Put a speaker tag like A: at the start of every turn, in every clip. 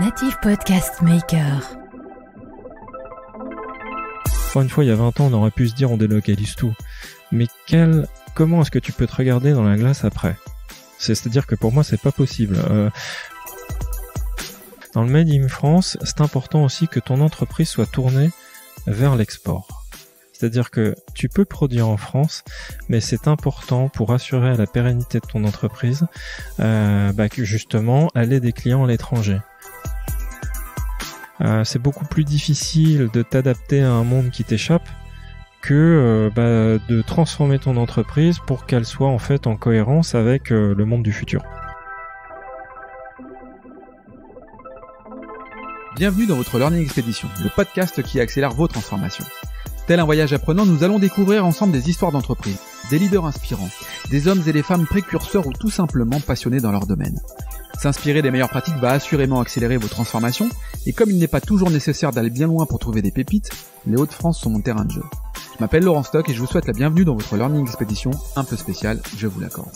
A: Native Podcast Maker. Encore une fois, il y a 20 ans, on aurait pu se dire on délocalise tout. Mais quel, comment est-ce que tu peux te regarder dans la glace après C'est-à-dire que pour moi, c'est pas possible. Euh, dans le Made in France, c'est important aussi que ton entreprise soit tournée vers l'export. C'est-à-dire que tu peux produire en France, mais c'est important pour assurer la pérennité de ton entreprise euh, bah, justement aller des clients à l'étranger. Euh, c'est beaucoup plus difficile de t'adapter à un monde qui t'échappe que euh, bah, de transformer ton entreprise pour qu'elle soit en fait en cohérence avec euh, le monde du futur.
B: Bienvenue dans votre Learning Expédition, le podcast qui accélère vos transformations. Tel un voyage apprenant, nous allons découvrir ensemble des histoires d'entreprise, des leaders inspirants, des hommes et des femmes précurseurs ou tout simplement passionnés dans leur domaine. S'inspirer des meilleures pratiques va assurément accélérer vos transformations, et comme il n'est pas toujours nécessaire d'aller bien loin pour trouver des pépites, les Hauts-de-France sont mon terrain de jeu. Je m'appelle Laurent Stock et je vous souhaite la bienvenue dans votre Learning Expédition un peu spéciale, je vous l'accorde.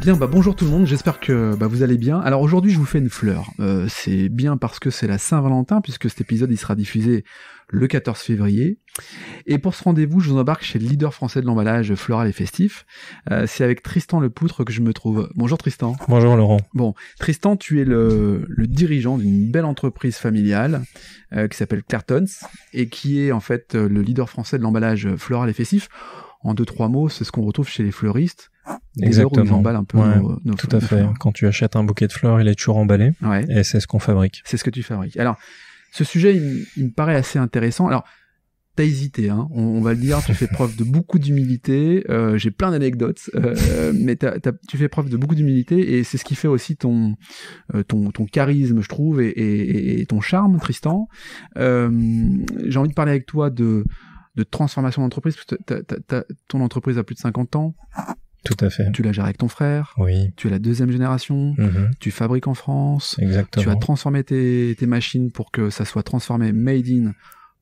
B: Bien, bah, bonjour tout le monde, j'espère que bah, vous allez bien. Alors aujourd'hui je vous fais une fleur. Euh, c'est bien parce que c'est la Saint-Valentin, puisque cet épisode il sera diffusé le 14 février. Et pour ce rendez-vous, je vous embarque chez le leader français de l'emballage floral et festif. Euh, c'est avec Tristan Lepoutre que je me trouve. Bonjour Tristan. Bonjour Laurent. Bon, Tristan, tu es le, dirigeant d'une belle entreprise familiale euh, qui s'appelle Clartons et qui est en fait le leader français de l'emballage floral et festif. En deux, trois mots, c'est ce qu'on retrouve chez les fleuristes Exactement. un peu
A: Tout à fait. Quand tu achètes un bouquet de fleurs, il est toujours emballé. Et c'est ce qu'on fabrique. C'est ce que tu fabriques. Alors,
B: ce sujet, il, me paraît assez intéressant. Alors, t'as hésité, hein. on, va le dire, tu fais preuve de beaucoup d'humilité, euh, j'ai plein d'anecdotes, euh, mais tu fais preuve de beaucoup d'humilité et c'est ce qui fait aussi ton, euh, ton, ton, charisme, je trouve, et, ton charme, Tristan. j'ai envie de parler avec toi de, de transformation d'entreprise, ton entreprise a plus de 50 ans, tout à fait. Tu la gères avec ton frère. Oui. Tu es la deuxième génération. Mm-hmm. Tu fabriques en France. Exactement. Tu as transformé tes, machines pour que ça soit transformé made in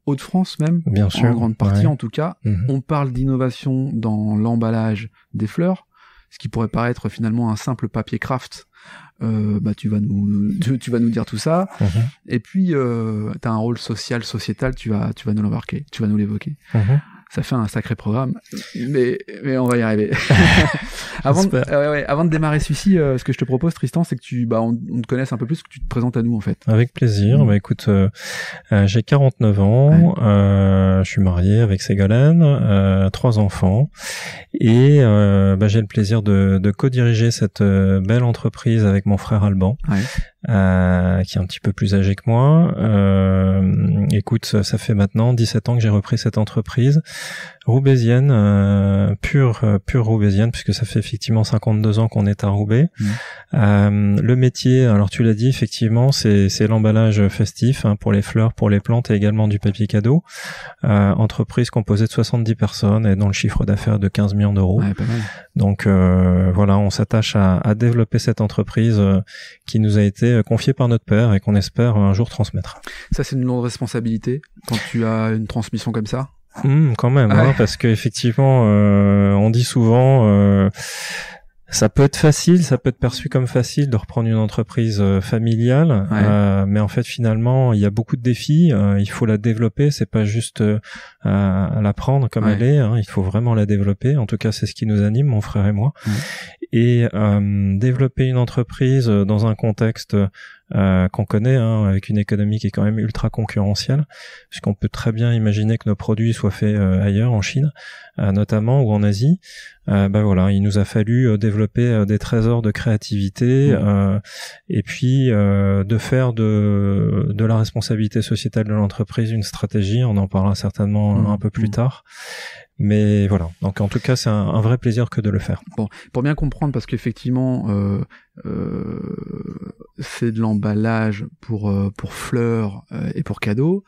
B: haut de france même. Bien en grande partie, en tout cas. Mm-hmm. On parle d'innovation dans l'emballage des fleurs, ce qui pourrait paraître finalement un simple papier craft. Euh, bah tu vas nous tu, vas nous dire tout ça mm-hmm. et puis euh, tu as un rôle social sociétal tu vas tu vas nous l'embarquer tu vas nous l'évoquer ça fait un sacré programme, mais, mais on va y arriver. avant, de, ouais, avant de démarrer celui-ci, euh, ce que je te propose, Tristan, c'est que tu, bah, on, te connaisse un peu plus, que tu te présentes à nous, en fait.
A: Avec plaisir. Mm. Bah, écoute, euh, euh, j'ai 49 ans, je suis marié avec Ségolène, trois enfants, et bah, j'ai le plaisir de, de co-diriger cette belle entreprise avec mon frère Alban. Ouais. Euh, qui est un petit peu plus âgé que moi. Euh, écoute, ça fait maintenant 17 ans que j'ai repris cette entreprise roubaisienne, euh, pure, euh, pure roubaisienne, puisque ça fait effectivement 52 ans qu'on est à Roubaix. Mmh. Euh, le métier, alors tu l'as dit, effectivement, c'est l'emballage festif hein, pour les fleurs, pour les plantes et également du papier cadeau. entreprise composée de 70 personnes et dont le chiffre d'affaires de 15 millions d'euros. Donc voilà, on s'attache à, à, développer cette entreprise qui nous a été confiée par notre père et qu'on espère un jour transmettre.
B: Ça, c'est une grande responsabilité quand tu as une transmission comme ça
A: Hmm, quand même, hein, parce qu'effectivement, euh, on dit souvent, euh, ça peut être facile, ça peut être perçu comme facile de reprendre une entreprise euh, familiale, euh, mais en fait finalement, il y a beaucoup de défis. Euh, il faut la développer, c'est pas juste à, la prendre comme elle est. Hein, il faut vraiment la développer. En tout cas, c'est ce qui nous anime, mon frère et moi. Et développer une entreprise dans un contexte euh, qu'on connaît, hein, avec une économie qui est quand même ultra concurrentielle, puisqu'on peut très bien imaginer que nos produits soient faits euh, ailleurs, en Chine euh, notamment, ou en Asie. ben voilà, il nous a fallu développer des trésors de créativité mmh. et puis de faire de, la responsabilité sociétale de l'entreprise une stratégie. On en parlera certainement mmh. un peu plus mmh. tard. Mais voilà, donc en tout cas, c'est un, vrai plaisir que de le faire.
B: Bon, pour bien comprendre, parce qu'effectivement, euh, euh, c'est de l'emballage pour euh, pour fleurs euh, et pour cadeaux.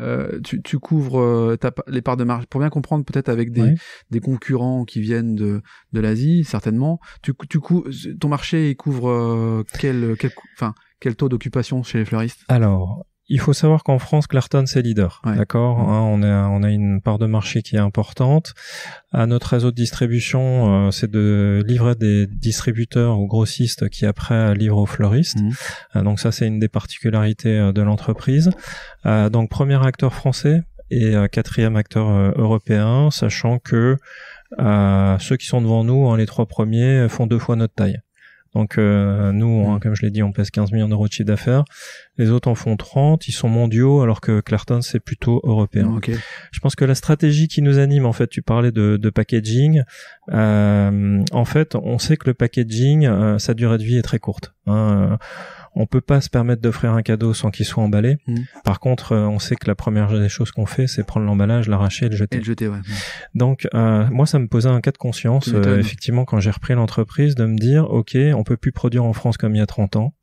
B: Euh, tu, tu, couvres euh, les parts de marché, pour bien comprendre peut-être avec des, des concurrents qui viennent de, de l'Asie certainement tu, tu ton marché il couvre quel quel enfin quel taux d'occupation chez les fleuristes
A: Alors il faut savoir qu'en France, Clarton, c'est leader. D'accord hein, on, a, on a une part de marché qui est importante. À notre réseau de distribution, euh, c'est de livrer des distributeurs ou grossistes qui après livrent aux fleuristes. Mhm. Euh, donc ça, c'est une des particularités euh, de l'entreprise. donc premier acteur français et quatrième acteur européen, sachant que ceux qui sont devant nous, hein, les trois premiers, font deux fois notre taille. Donc euh, nous, mm. comme je l'ai dit, on pèse 15 millions d'euros de chiffre d'affaires. Les autres en font 30. Ils sont mondiaux alors que Clarton c'est plutôt européen. Je pense que la stratégie qui nous anime, en fait, tu parlais de, de packaging. Euh, en fait, on sait que le packaging, euh, sa durée de vie est très courte. Hein on peut pas se permettre d'offrir un cadeau sans qu'il soit emballé. Mm. Par contre, euh, on sait que la première des choses qu'on fait, c'est prendre l'emballage, l'arracher et le jeter. Et le jeter, ouais. Mm. Donc, euh, moi, ça me posait un cas de conscience, euh, effectivement, quand j'ai repris l'entreprise, de me dire, OK, on peut plus produire en France comme il y a 30 ans.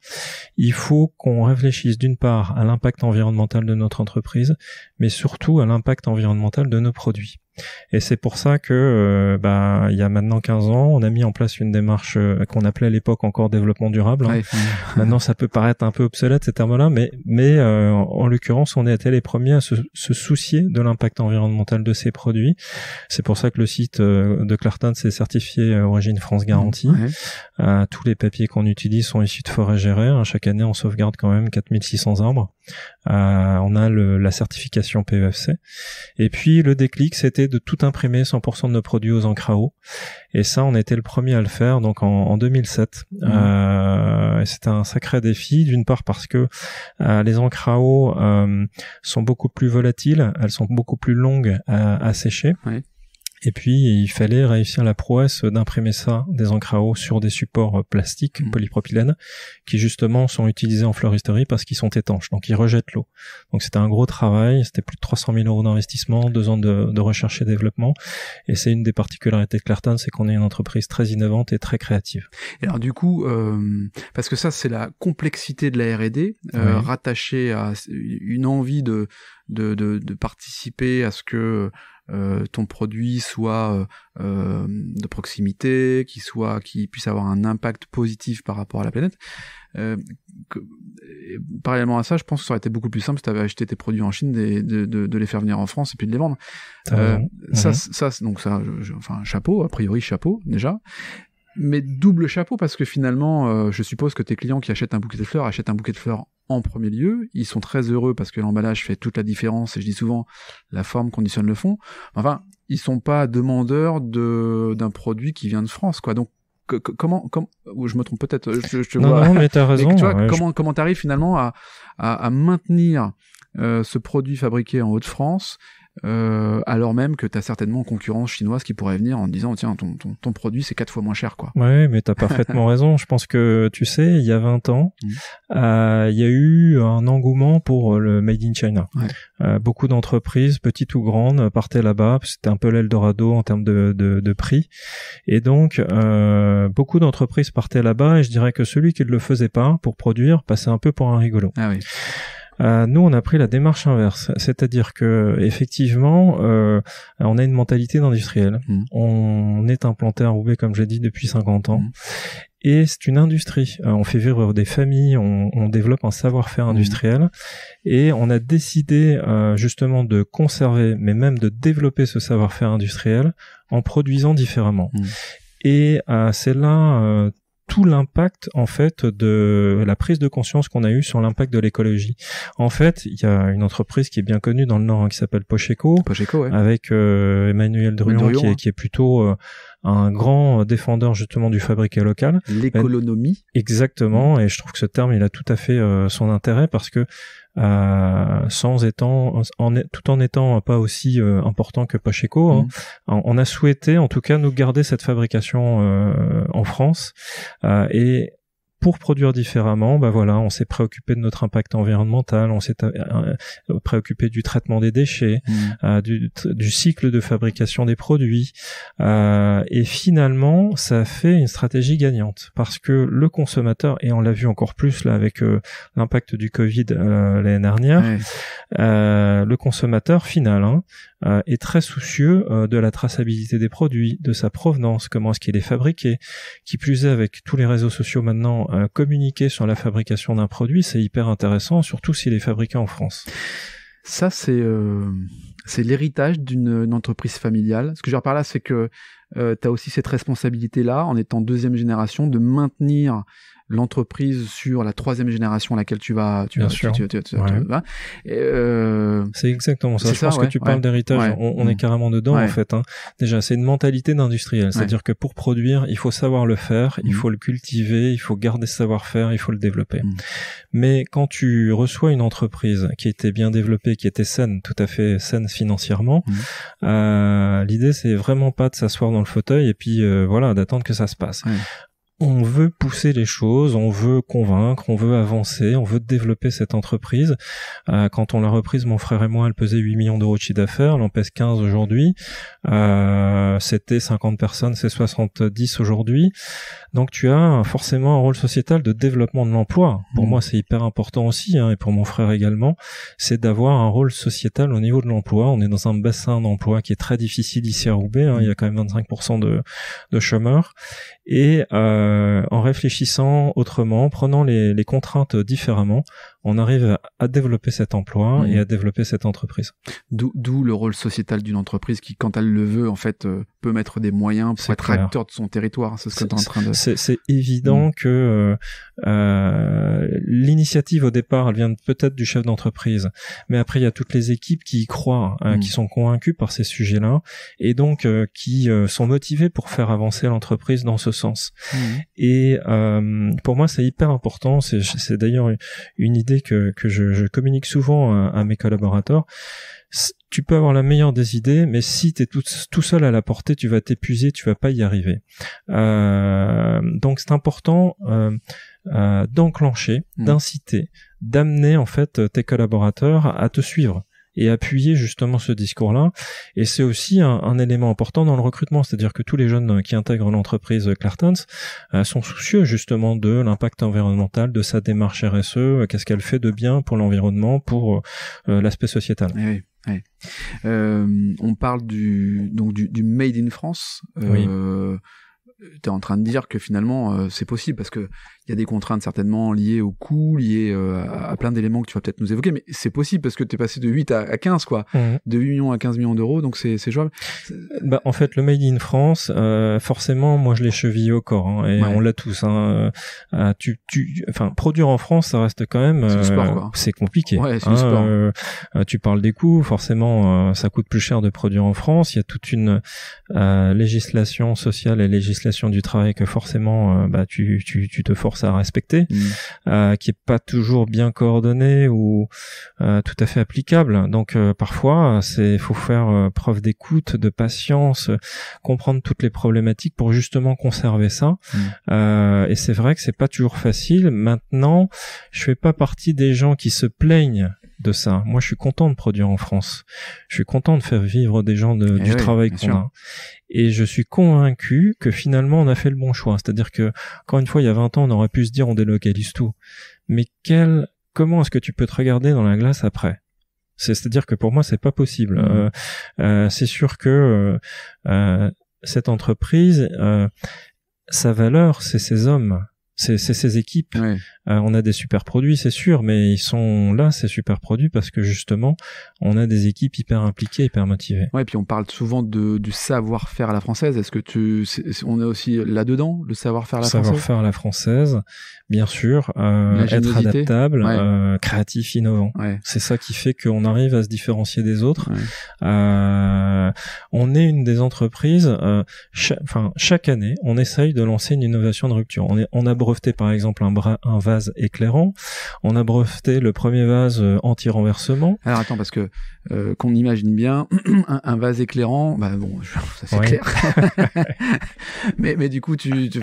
A: Il faut qu'on réfléchisse d'une part à l'impact environnemental de notre entreprise, mais surtout à l'impact environnemental de nos produits. Et c'est pour ça que, euh, bah, il y a maintenant 15 ans, on a mis en place une démarche euh, qu'on appelait à l'époque encore développement durable. Hein. maintenant, ça peut paraître un peu obsolète ces termes-là, mais, mais euh, en l'occurrence, on a été les premiers à se, soucier de l'impact environnemental de ces produits. C'est pour ça que le site de Clartin s'est certifié Origine France Garantie. Mmh, tous les papiers qu'on utilise sont issus de forêts gérées. Hein. Chaque année, on sauvegarde quand même 4600 arbres. on a le, la certification PEFC. Et puis, le déclic, c'était de tout imprimer 100% de nos produits aux encres Et ça, on était le premier à le faire, donc en, 2007. Mmh. Euh, c'est c'était un sacré défi, d'une part parce que euh, les encres euh, sont beaucoup plus volatiles, elles sont beaucoup plus longues à, à sécher. Et puis, il fallait réussir la prouesse d'imprimer ça, des encres à eau, sur des supports euh, plastiques, mm. polypropylène, qui justement sont utilisés en fleuristerie parce qu'ils sont étanches, donc ils rejettent l'eau. Donc c'était un gros travail, c'était plus de 300 000 euros d'investissement, deux ans de, recherche et développement, et c'est une des particularités de Clartan, c'est qu'on est une entreprise très innovante et très créative.
B: alors du coup, euh, parce que ça c'est la complexité de la R&D, euh, rattachée à une envie de, de, de, de participer à ce que euh, ton produit soit euh, euh, de proximité, qui soit qui puisse avoir un impact positif par rapport à la planète. parallèlement à ça, je pense que ça aurait été beaucoup plus simple si tu avais acheté tes produits en Chine, de, les faire venir en France et puis de les vendre. Ah ça, mhm. ça, donc ça, enfin chapeau, a priori chapeau déjà. Mais double chapeau parce que finalement, je suppose que tes clients qui achètent un bouquet de fleurs achètent un bouquet de fleurs en premier lieu. Ils sont très heureux parce que l'emballage fait toute la différence et je dis souvent la forme conditionne le fond. Enfin, ils sont pas demandeurs de d'un produit qui vient de France, quoi. Donc comment, comment, comme, je me trompe peut-être, euh, je, te vois. mais t'as raison. tu vois, comment, comment t'arrives finalement à, à, à maintenir euh, ce produit fabriqué en Haute-France euh, alors même que tu as certainement concurrence chinoise qui pourrait venir en disant tiens ton, ton, produit c'est quatre fois moins cher quoi.
A: Ouais mais t'as parfaitement raison. Je pense que tu sais il y a 20 ans mmh. euh, il y a eu un engouement pour euh, le made in China. beaucoup d'entreprises petites ou grandes partaient là-bas c'était un peu l'Eldorado en termes de, de, de, prix et donc beaucoup d'entreprises partaient là-bas et je dirais que celui qui ne le faisait pas pour produire passait un peu pour un rigolo. Ah oui. Euh, nous, on a pris la démarche inverse, c'est-à-dire que effectivement, euh, on a une mentalité d'industriel. Mmh. On est implanté à Roubaix, comme j'ai dit, depuis 50 ans. Mmh. Et c'est une industrie. Euh, on fait vivre des familles, on, développe un savoir-faire mmh. industriel. Et on a décidé euh, justement de conserver, mais même de développer ce savoir-faire industriel en produisant différemment. Et euh, c'est là tout l'impact en fait de la prise de conscience qu'on a eue sur l'impact de l'écologie. En fait, il y a une entreprise qui est bien connue dans le Nord hein, qui s'appelle Pocheco, Pocheco avec euh, Emmanuel Druon, qui, est, hein. qui est plutôt euh, un grand défendeur justement du fabriqué local. L'économie. exactement, et je trouve que ce terme il a tout à fait euh, son intérêt parce que euh, sans étant, tout en étant pas aussi euh, important que Pacheco. Hein. Mm. On, a souhaité, en tout cas, nous garder cette fabrication euh, en France et pour produire différemment, bah voilà, on s'est préoccupé de notre impact environnemental, on s'est euh, préoccupé du traitement des déchets, mmh. euh, du, cycle de fabrication des produits, euh, et finalement, ça fait une stratégie gagnante parce que le consommateur, et on l'a vu encore plus là avec l'impact du Covid l'année dernière, le consommateur final, hein, euh, est très soucieux euh, de la traçabilité des produits, de sa provenance, comment est-ce qu'il est fabriqué. Qui plus est, avec tous les réseaux sociaux maintenant, euh, communiquer sur la fabrication d'un produit, c'est hyper intéressant, surtout s'il est fabriqué en France.
B: Ça, c'est c'est l'héritage d'une entreprise familiale. Ce que je veux par là, c'est que euh, tu as aussi cette responsabilité-là, en étant deuxième génération, de maintenir l'entreprise sur la troisième génération à laquelle tu vas. Tu vas, Tu,
A: C'est exactement ça. Je pense que tu parles d'héritage. On, est mm. carrément dedans en fait. Hein. Déjà, c'est une mentalité d'industriel, c'est-à-dire que pour produire, il faut savoir le faire, il mm. faut le cultiver, il faut garder ce savoir-faire, il faut le développer. Mm. Mais quand tu reçois une entreprise qui était bien développée, qui était saine, tout à fait saine financièrement, euh, l'idée c'est vraiment pas de s'asseoir dans le fauteuil et puis euh, voilà d'attendre que ça se passe on veut pousser les choses, on veut convaincre, on veut avancer, on veut développer cette entreprise. Euh, quand on l'a reprise, mon frère et moi, elle pesait 8 millions d'euros de chiffre d'affaires, elle en pèse 15 aujourd'hui. Euh, c'était 50 personnes, c'est 70 aujourd'hui. Donc tu as forcément un rôle sociétal de développement de l'emploi. Pour mmh. moi, c'est hyper important aussi, hein, et pour mon frère également, c'est d'avoir un rôle sociétal au niveau de l'emploi. On est dans un bassin d'emploi qui est très difficile ici à Roubaix, hein. il y a quand même 25% de, de chômeurs. Et euh, en réfléchissant autrement, en prenant les, les, contraintes différemment, on arrive à, développer cet emploi et mmh. à développer cette entreprise.
B: D'où le rôle sociétal d'une entreprise qui, quand elle le veut, en fait,
A: euh, peut mettre des moyens pour être acteur de son territoire. C'est ce que en train de. C'est évident mmh. que euh, euh, l'initiative au départ, elle vient peut-être du chef d'entreprise, mais après il y a toutes les équipes qui y croient, hein, mmh. qui sont convaincues par ces sujets-là, et donc euh, qui sont motivées pour faire avancer l'entreprise dans ce sens. Mhm. Et euh, pour moi, c'est hyper important. C'est d'ailleurs une idée que, je, communique souvent à, mes collaborateurs tu peux avoir la meilleure des idées, mais si tu es tout, seul à la portée, tu vas t'épuiser, tu vas pas y arriver. Euh, donc c'est important euh, d'enclencher, mhm. d'inciter, d'amener en fait tes collaborateurs à te suivre et appuyer justement ce discours-là. Et c'est aussi un, un, élément important dans le recrutement, c'est-à-dire que tous les jeunes euh, qui intègrent l'entreprise euh, Clartens euh, sont soucieux justement de l'impact environnemental, de sa démarche RSE, qu'est-ce qu'elle fait de bien pour l'environnement, pour l'aspect sociétal.
B: Eh oui, eh on parle du donc du, du Made in France. Oui tu es en train de dire que finalement euh, c'est possible parce que il y a des contraintes certainement liées au coût, liées euh, à, plein d'éléments que tu vas peut-être nous évoquer, mais c'est possible parce que tu es passé de 8 à, 15 quoi, mhm.
A: de 8 millions à 15 millions d'euros, donc c'est jouable. Bah, en fait le made in France, euh, forcément moi je l'ai chevillé au corps hein, et on l'a tous. Hein, tu, tu, enfin produire en France ça reste quand même, c'est compliqué. Ouais, hein, sport. tu parles des coûts, forcément ça coûte plus cher de produire en France. Il y a toute une législation sociale et législation du travail que forcément euh, bah, tu, tu, te forces à respecter, mm. euh, qui est pas toujours bien coordonné ou euh, tout à fait applicable. Donc parfois, c'est faut faire preuve d'écoute, de patience, comprendre toutes les problématiques pour justement conserver ça. Mm. et c'est vrai que c'est pas toujours facile. Maintenant, je fais pas partie des gens qui se plaignent de ça. Moi, je suis content de produire en France. Je suis content de faire vivre des gens eh du travail qu'on a. Et je suis convaincu que finalement, on a fait le bon choix. C'est-à-dire que, encore une fois, il y a 20 ans, on aurait pu se dire on délocalise tout. Mais quel, comment est-ce que tu peux te regarder dans la glace après C'est-à-dire que pour moi, c'est pas possible. Mm-hmm. Euh, euh, c'est sûr que euh, cette entreprise, sa valeur, c'est ses hommes c'est ces équipes. Euh, on a des super produits, c'est sûr, mais ils sont là ces super produits parce que justement, on a des équipes hyper impliquées, hyper motivées.
B: Ouais, et puis on parle souvent de, du savoir-faire à la française. Est-ce que tu, on est aussi là dedans, le savoir-faire à la française Savoir-faire
A: à la française, bien sûr. Euh, être adaptable, euh, créatif, innovant. C'est ça qui fait qu'on arrive à se différencier des autres. on est une des entreprises. Chaque, enfin, chaque année, on essaye de lancer une innovation de rupture. On est, on a par exemple un, bras, un vase éclairant, on a breveté le premier vase euh, anti-renversement. Alors attends, parce que euh, qu'on imagine bien, un, vase éclairant, bah bon, ça c'est clair.
B: mais, mais du coup, tu, tu,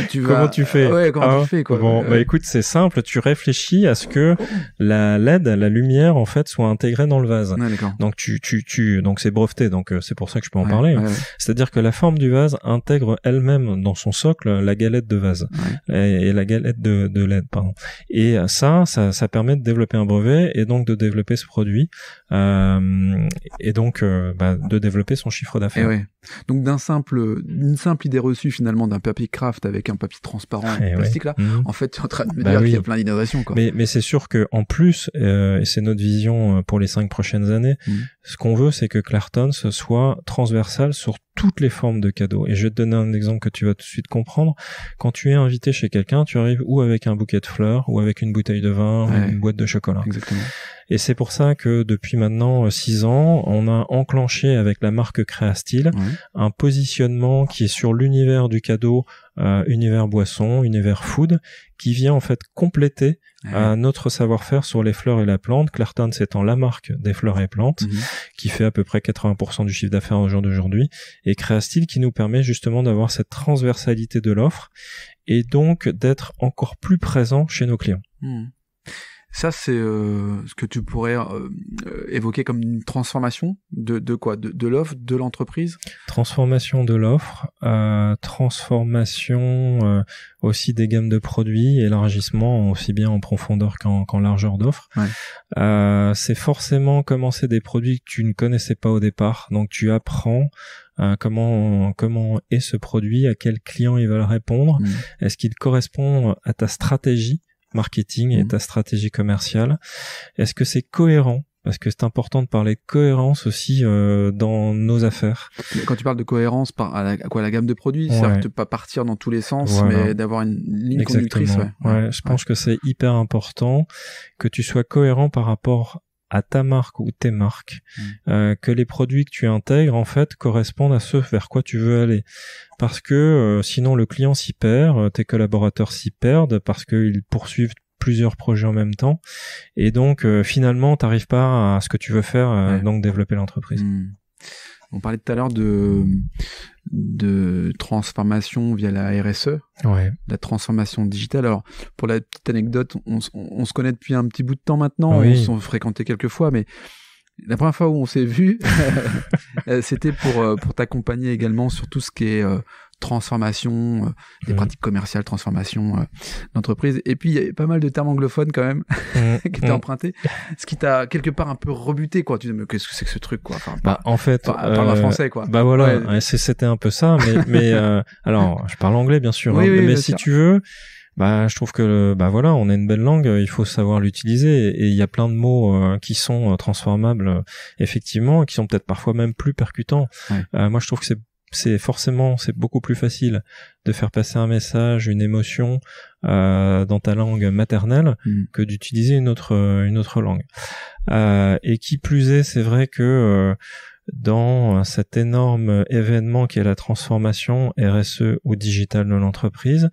B: tu, vas... Comment tu fais Ouais, comment ah tu
A: fais quoi Bon, euh, bah écoute, c'est simple, tu réfléchis à ce que la LED, la lumière en fait, soit intégrée dans le vase. donc tu, tu, tu, donc c'est breveté, donc c'est pour ça que je peux en parler. C'est-à-dire que la forme du vase intègre elle-même dans son socle la galette de vase et, la galette de, de LED, pardon. Et euh, ça, ça, ça, permet de développer un brevet et donc de développer ce produit euh, et donc euh, bah, de développer son chiffre eh d'affaires.
B: Donc d'un simple, une simple idée reçue finalement d'un papier craft avec un papier transparent eh et plastique là, mhm. en fait, tu en
A: train de bah y a plein d'innovations. Mais, c'est sûr que en plus, euh, et c'est notre vision pour les cinq prochaines années, mhm. ce qu'on veut, c'est que ce soit transversal sur toutes les formes de cadeaux. Et je vais te donner un exemple que tu vas tout de suite comprendre. Quand tu es invité chez quelqu'un, tu arrives ou avec un bouquet de fleurs, ou avec une bouteille de vin, ou une boîte de chocolat. Exactement. Et c'est pour ça que depuis maintenant euh, six ans, on a enclenché avec la marque Créastyle un positionnement qui est sur l'univers du cadeau, euh, univers boisson, univers food, qui vient en fait compléter euh, notre savoir-faire sur les fleurs et la plante. c'est étant la marque des fleurs et plantes, mhm. qui fait à peu près 80% du chiffre d'affaires au jour d'aujourd'hui, et Créastyle qui nous permet justement d'avoir cette transversalité de l'offre et donc d'être encore plus présent chez nos clients.
B: Mhm. Ça, c'est euh, ce que tu pourrais euh, euh, évoquer comme une transformation de, de quoi De, l'offre, de l'entreprise
A: Transformation de l'offre, transformation aussi des gammes de produits, élargissement aussi bien en profondeur qu'en largeur d'offre. c'est forcément commencer des produits que tu ne connaissais pas au départ, donc tu apprends comment comment est ce produit, à quel client il va répondre, mm. est-ce qu'il correspond à ta stratégie marketing et mhm. ta stratégie commerciale. Est-ce que c'est cohérent parce que c'est important de parler de cohérence aussi euh, dans nos affaires.
B: Quand tu parles de cohérence, par, à, quoi la gamme de produits, ouais. pas partir dans tous les sens, mais d'avoir une ligne conductrice.
A: je pense que c'est hyper important que tu sois cohérent par rapport à ta marque ou tes marques, mmh. euh, que les produits que tu intègres en fait correspondent à ce vers quoi tu veux aller. Parce que euh, sinon le client s'y perd, euh, tes collaborateurs s'y perdent parce qu'ils poursuivent plusieurs projets en même temps et donc finalement, tu t'arrives pas à ce que tu veux faire, donc développer l'entreprise. Mmh.
B: On parlait tout à l'heure de, de transformation via la RSE, la transformation digitale. Alors, pour la petite anecdote, on, se connaît depuis un petit bout de temps maintenant, on s'en fréquentait quelques fois, mais la première fois où on s'est vu, euh, c'était pour, euh, pour t'accompagner également sur tout ce qui est euh, transformation euh, des mmh. pratiques commerciales, transformation euh, d'entreprise. Et puis il y avait pas mal de termes anglophones quand même mmh. qui étaient mmh. emprunté empruntés, ce qui t'a quelque part un peu rebuté quoi. Tu dis mais qu'est-ce que c'est que ce truc quoi enfin, bah, en fait, par, euh, français quoi. Bah voilà,
A: c'était un peu ça. Mais, mais alors je parle anglais bien sûr, hein, mais si tu veux. Bah, je trouve que bah voilà, on a une belle langue, il faut savoir l'utiliser et il y a plein de mots qui sont transformables effectivement, qui sont peut-être parfois même plus percutants. moi, je trouve que c'est c'est forcément c'est beaucoup plus facile de faire passer un message, une émotion euh, dans ta langue maternelle mm. que d'utiliser une autre euh, une autre langue. Euh, et qui plus est, c'est vrai que dans cet énorme événement qui est la transformation RSE ou digitale de l'entreprise,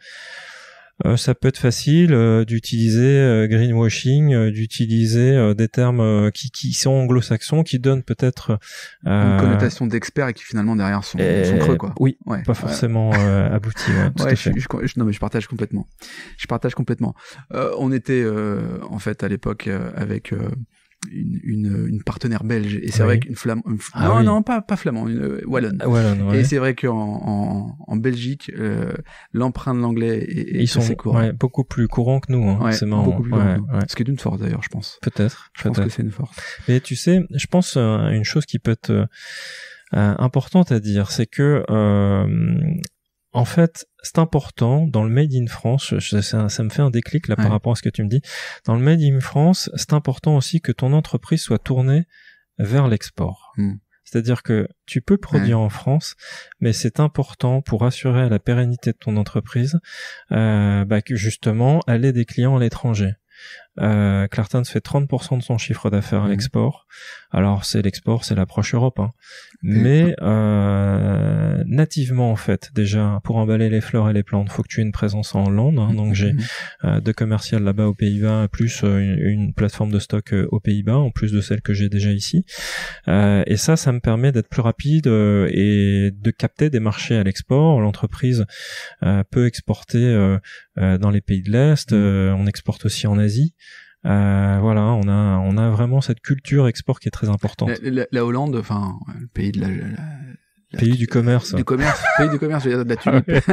A: euh, ça peut être facile euh, d'utiliser euh, greenwashing, d'utiliser des termes qui, qui sont anglo-saxons, qui donnent peut-être une connotation
B: d'expert et qui finalement derrière sont, creux quoi. Oui, ouais, pas forcément abouti. Je,
A: non mais je partage complètement. Je
B: partage complètement. on était en fait à l'époque avec une, une, une, partenaire belge et c'est vrai qu'une flamme ah non non pas pas flamand une euh, ah, wallonne, et c'est vrai qu'en en, en Belgique euh, l'empreinte de l'anglais est, ils sont Ouais,
A: beaucoup plus courant que nous hein. c'est beaucoup plus que ce qui est d'une force d'ailleurs je pense peut-être je pense que c'est une force mais tu sais je pense euh, à une chose qui peut être euh, importante à dire c'est que euh, en fait, c'est important dans le Made in France. ça, me fait un déclic là par rapport à ce que tu me dis. Dans le Made in France, c'est important aussi que ton entreprise soit tournée vers l'export. Hmm. C'est-à-dire que tu peux produire en France, mais c'est important pour assurer la pérennité de ton entreprise euh, bah, que justement aller des clients à l'étranger. Euh, fait 30% de son chiffre d'affaires à hmm. l'export. Alors c'est l'export, c'est l'approche Europe, hein. mais euh, nativement en fait déjà pour emballer les fleurs et les plantes, faut que tu aies une présence en Hollande. Hein. donc j'ai mhm. euh, deux commerciales là-bas aux Pays-Bas, plus euh, une, une, plateforme de stock aux Pays-Bas en plus de celle que j'ai déjà ici. et ça, ça me permet d'être plus rapide et de capter des marchés à l'export. L'entreprise peut exporter dans les pays de l'Est, mhm. on exporte aussi en Asie. Euh, voilà, on a on a vraiment cette culture export qui est très importante.
B: La, Hollande, enfin le pays de la
A: Pays du commerce. Du
B: commerce. pays du commerce, je veux dire de la tulipe.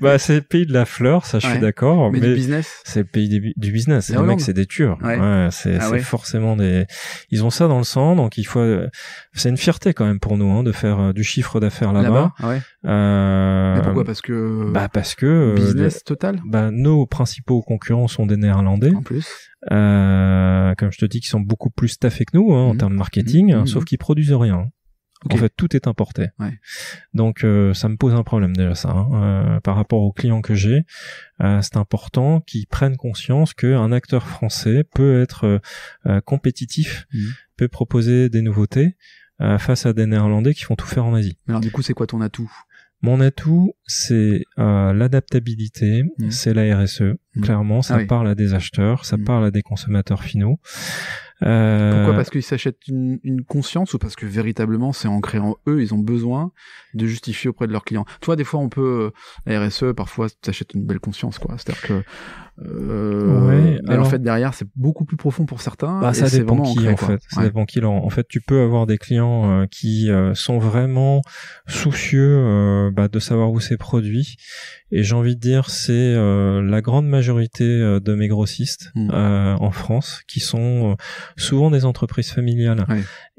A: bah, c'est le pays de la fleur, ça, je suis d'accord. Mais, du business. C'est le pays du business. C'est les mecs, c'est des tueurs. Ouais. c'est ah forcément des, ils ont ça dans le sang, donc il faut, euh, c'est une fierté quand même pour nous, hein, de faire euh, du chiffre d'affaires là-bas. euh... pourquoi? Parce que, bah, parce que, euh, business total. Bah, nos principaux concurrents sont des néerlandais. En plus. Euh, comme je te dis, qui sont beaucoup plus staffés que nous hein, en mmh. termes de marketing, mmh. hein, sauf mmh. qu'ils produisent rien. En fait, tout est importé. Donc, euh, ça me pose un problème déjà ça. Hein, euh, par rapport aux clients que j'ai, euh, c'est important qu'ils prennent conscience qu'un acteur français peut être compétitif, mmh. peut proposer des nouveautés face à des Néerlandais qui font tout faire en Asie. Alors du coup, c'est quoi ton atout mon atout, c'est l'adaptabilité, mmh. c'est la RSE. Mmh. Clairement, ça ah parle à des acheteurs, ça parle à des consommateurs finaux. Euh, Pourquoi Parce qu'ils
B: s'achètent une, conscience ou parce que véritablement c'est ancré en eux, ils ont besoin de justifier auprès de leurs clients. Toi, des fois, on peut euh, la RSE, parfois, t'achètes une belle conscience, quoi. C'est-à-dire que
A: euh, ouais, mais en fait derrière
B: c'est beaucoup plus profond pour certains. Bah, ça dépend vraiment qui en fait. Ça
A: qui. En fait tu peux avoir des clients euh, qui euh, sont vraiment soucieux euh, bah, de savoir où c'est produit. Et j'ai envie de dire c'est la grande majorité de mes grossistes hmm. en France qui sont souvent des entreprises familiales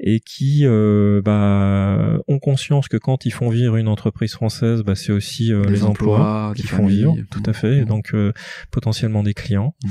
A: et qui bah, ont conscience que quand ils font vivre une entreprise française, bah, c'est aussi les emplois, qui font vivre. Tout hmm. à fait. Hmm. donc potentiellement tellement des clients. Mmh.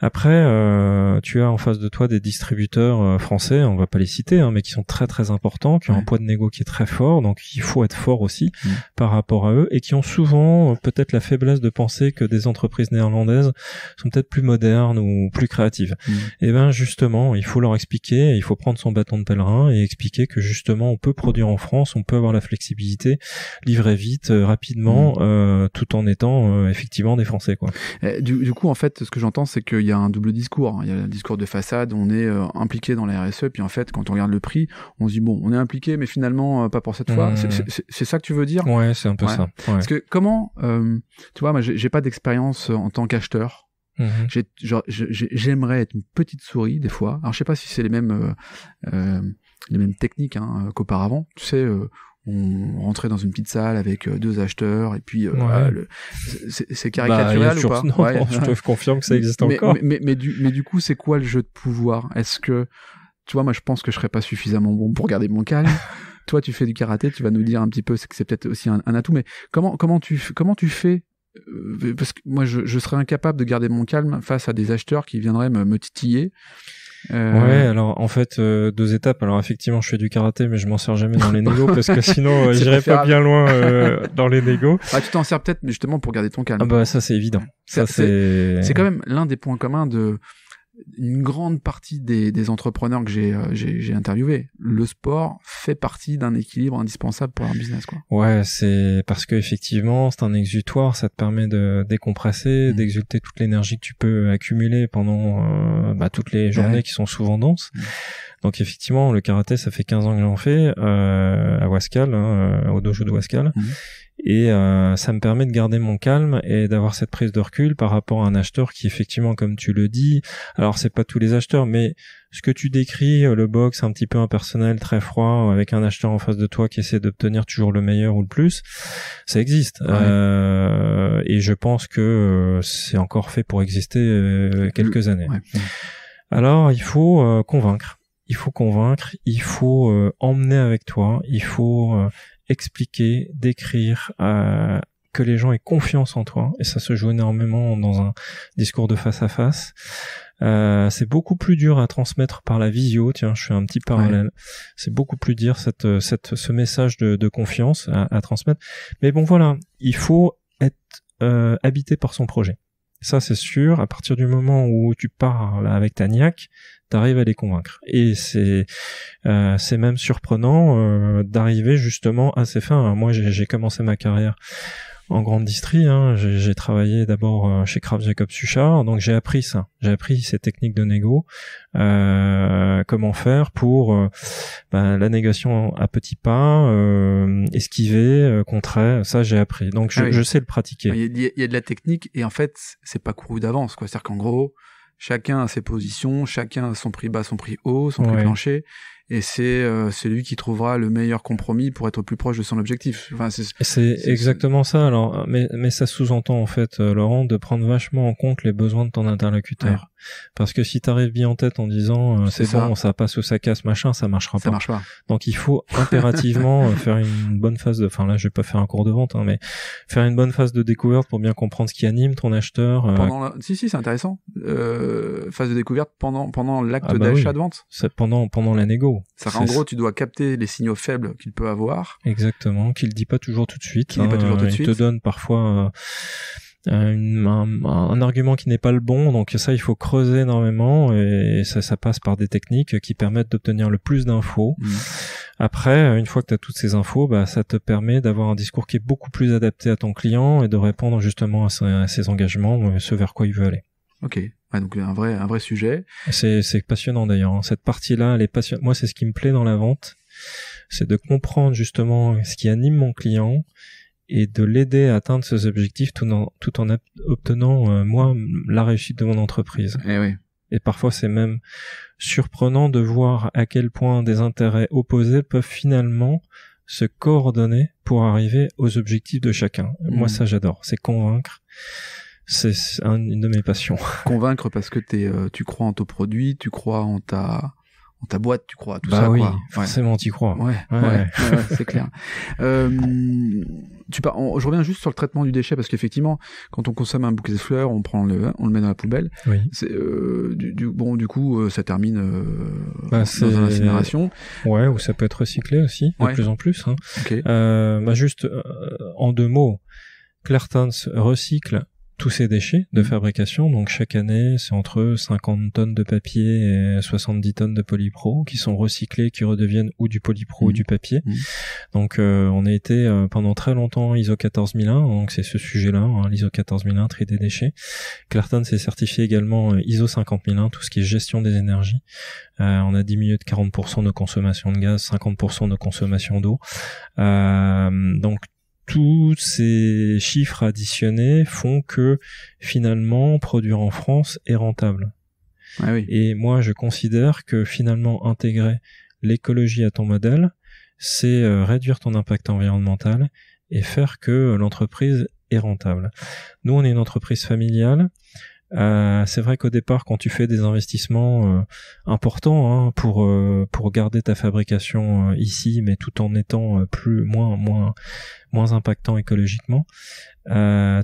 A: Après, euh, tu as en face de toi des distributeurs euh, français, on va pas les citer, hein, mais qui sont très très importants, qui ont un poids de négo qui est très fort, donc il faut être fort aussi mm. par rapport à eux, et qui ont souvent euh, peut-être la faiblesse de penser que des entreprises néerlandaises sont peut-être plus modernes ou plus créatives. Mm. Eh Et ben justement, il faut leur expliquer, il faut prendre son bâton de pèlerin et expliquer que justement on peut produire en France, on peut avoir la flexibilité, livrer vite, euh, rapidement, mm. tout en étant effectivement des Français quoi. Eh,
B: du, coup en fait, ce que j'entends c'est que il y a un double discours. Hein. Il y a le discours de façade, on est euh, impliqué dans la RSE, puis en fait, quand on regarde le prix, on se dit bon, on est impliqué, mais finalement euh, pas pour cette fois. Mmh.
A: C'est ça que tu veux dire Ouais, c'est un peu ça. Parce que
B: comment, euh, tu vois, moi j'ai pas d'expérience en tant qu'acheteur. Mmh. J'aimerais être une petite souris des fois. Alors je sais pas si c'est les mêmes les mêmes techniques hein, qu'auparavant. Tu sais on rentrait dans une petite salle avec euh, deux acheteurs et puis euh, c'est caricatural bah, ou pas non, ouais. je te que ça existe mais, encore mais, du, coup c'est quoi le jeu de pouvoir est-ce que tu vois moi je pense que je serais pas suffisamment bon pour garder mon calme toi tu fais du karaté tu vas nous dire un petit peu que c'est peut-être aussi un, atout mais comment comment tu comment tu fais euh, parce que moi je, serais incapable
A: de garder mon calme face à des acheteurs qui viendraient me, me titiller euh, ouais, alors en fait euh, deux étapes. Alors effectivement, je fais du karaté, mais je m'en sers jamais dans les négos parce que sinon j'irais euh, j'irai pas bien loin dans les négos. Ah, tu t'en sers peut-être justement pour garder ton calme. Ah bah ça c'est évident. ça c'est c'est quand même
B: l'un des points communs de une grande partie des, des entrepreneurs que euh, j'ai, j'ai, interviewés, le sport fait partie d'un équilibre indispensable pour un business. Quoi.
A: Ouais, c'est parce que effectivement, c'est un exutoire, ça te permet de décompresser, mm. d'exulter toute l'énergie que tu peux accumuler pendant euh, bah, toutes les journées qui sont souvent denses. Mm. Donc effectivement, le karaté, ça fait 15 ans que j'en fais euh, à Wascal, hein, euh, au dojo de Wascal. Mm. Et euh, ça me permet de garder mon calme et d'avoir cette prise de recul par rapport à un acheteur qui effectivement, comme tu le dis, alors c'est pas tous les acheteurs, mais ce que tu décris, euh, le box un petit peu impersonnel, très froid, avec un acheteur en face de toi qui essaie d'obtenir toujours le meilleur ou le plus, ça existe. Euh, et je pense que euh, c'est encore fait pour exister quelques années. Alors il faut convaincre il faut convaincre, il faut emmener avec toi, il faut expliquer, décrire, euh, que les gens aient confiance en toi. Et ça se joue énormément dans un discours de face à face. Euh, c'est beaucoup plus dur à transmettre par la visio. Tiens, je fais un petit parallèle. C'est beaucoup plus dur cette, cette, ce message de, confiance à, transmettre. Mais bon, voilà, il faut être euh, habité par son projet. Ça, c'est sûr. À partir du moment où tu parles avec ta niaque, t'arrives à les convaincre. Et c'est euh, c'est même surprenant euh, d'arriver justement à ces fins. Moi, j'ai commencé ma carrière en grande distrie. Hein. J'ai travaillé d'abord euh, chez Kraft Jacob Suchard, donc j'ai appris ça. J'ai appris ces techniques de négo, euh, comment faire pour euh, bah, la négation à petits pas, esquiver, contrer. Ça, j'ai appris. Donc je, ah sais le pratiquer. Il
B: y, a, il y, a de la technique et en fait, c'est pas couru d'avance. quoi. C'est-à-dire qu'en gros, chacun a ses positions, chacun a son prix bas, son prix haut, son prix plancher et c'est euh, celui qui trouvera le meilleur compromis pour être plus proche de son objectif.
A: c'est exactement ça. Alors, mais, mais ça sous-entend en fait, euh, Laurent, de prendre vachement en compte les besoins de ton interlocuteur. Parce que si t'arrives bien en tête en disant euh, c'est bon, ça passe ou ça casse, machin, ça marchera pas. Donc il faut impérativement euh, faire une bonne phase de. Enfin là, je vais pas faire un cours de vente, hein, mais faire une bonne phase de découverte pour bien comprendre ce qui anime ton acheteur.
B: Si si, c'est intéressant. phase de découverte pendant pendant l'acte ah bah d'achat de vente.
A: pendant pendant la négo ça, en gros, tu
B: dois capter les signaux faibles qu'il peut avoir.
A: Exactement, qu'il dit pas toujours tout de suite. Il, dit pas hein. toujours tout de suite. il te donne parfois euh, un, argument qui n'est pas le bon, donc ça il faut creuser énormément et ça, passe par des techniques qui permettent d'obtenir le plus d'infos. Mmh. Après, euh, une fois que tu as toutes ces infos, bah, ça te permet d'avoir un discours qui est beaucoup plus adapté à ton client et de répondre justement à ses, à ses engagements, euh, ce vers quoi il veut aller. Ok, donc un vrai, un vrai sujet. C'est, c'est passionnant d'ailleurs. Hein. Cette partie-là, elle est passionnante. Moi, c'est ce qui me plaît dans la vente, c'est de comprendre justement ce qui anime mon client et de l'aider à atteindre ses objectifs tout en, tout en obtenant, euh, moi, la réussite de mon entreprise. Et eh oui. Et parfois, c'est même surprenant de voir à quel point des intérêts opposés peuvent finalement se coordonner pour arriver aux objectifs de chacun. Moi, hmm. ça, j'adore. C'est convaincre c'est une de mes passions.
B: Convaincre parce que es, euh, tu crois en ton produit, tu crois en ta en ta boîte, tu crois à tout bah ça. Oui, quoi. forcément,
A: crois. Ouais, ouais, c'est clair.
B: Euh, tu je reviens juste sur le traitement du déchet parce qu'effectivement, quand on consomme un bouquet de fleurs, on prend le, on le met dans la poubelle. Oui. Euh, du, bon, du coup, ça termine bah, dans une incinération.
A: Ouais, ou ça peut être recyclé aussi, de plus en plus. Hein. Bah, juste en deux mots, Clartons recycle tous ces déchets de mm. fabrication. Donc chaque année, c'est entre 50 tonnes de papier et 70 tonnes de polypro qui sont recyclés, qui redeviennent ou du polypro ou mm. du papier. Mm. Donc euh, on a été euh, pendant très longtemps ISO 14001, donc c'est ce sujet-là, hein, l'ISO 14001, tri des déchets. Clarton s'est certifié également euh, ISO 50001, tout ce qui est gestion des énergies. Euh, on a diminué de 40% nos consommations de gaz, 50% nos consommations d'eau. donc tous ces chiffres additionnés font que finalement produire en France est rentable. Ah et moi, je considère que finalement intégrer l'écologie à ton modèle, c'est euh, réduire ton impact environnemental et faire que euh, l'entreprise est rentable. Nous, on est une entreprise familiale. Euh, c'est vrai qu'au départ, quand tu fais des investissements euh, importants hein, pour euh, pour garder ta fabrication ici, mais tout en étant plus moins moins moins impactant écologiquement,